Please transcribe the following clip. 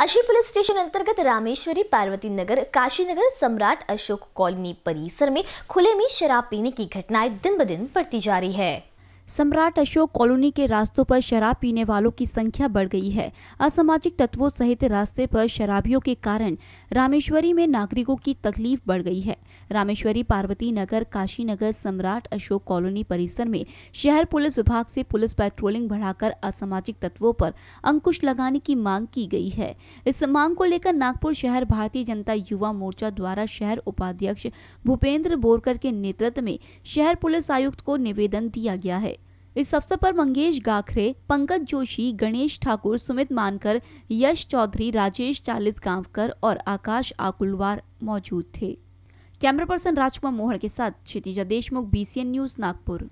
अशी police station अंतर्गत रामेश्वरी पार्वती नगर काशी नगर सम्राट अशोक कॉलोनी परिसर में खुले में शराब पीने की घटनाएं दिन ब दिन बढ़ती जा रही है सम्राट अशोक कॉलोनी के रास्तों पर शराब पीने वालों की संख्या बढ़ गई है असामाजिक तत्वों सहित रास्ते पर शराबियों के कारण रामेश्वरी में नागरिकों की तकलीफ बढ़ गई है रामेश्वरी पार्वती नगर काशी नगर सम्राट अशोक कॉलोनी परिसर में शहर पुलिस विभाग से पुलिस पेट्रोलिंग बढ़ाकर असामाजिक तत्वों पर अंकुश लगाने की मांग की गई है इस मांग को लेकर नागपुर शहर भारतीय जनता युवा मोर्चा द्वारा शहर उपाध्यक्ष भूपेंद्र बोरकर के नेतृत्व में शहर पुलिस आयुक्त को निवेदन दिया गया है इस अवसर पर मंगेश गाखरे पंकज जोशी गणेश ठाकुर सुमित मानकर यश चौधरी राजेश चालीस गांवकर और आकाश आकुलवार मौजूद थे कैमरा पर्सन राजकुमार मोहन के साथ क्षितिजा देशमुख बीसीएन न्यूज नागपुर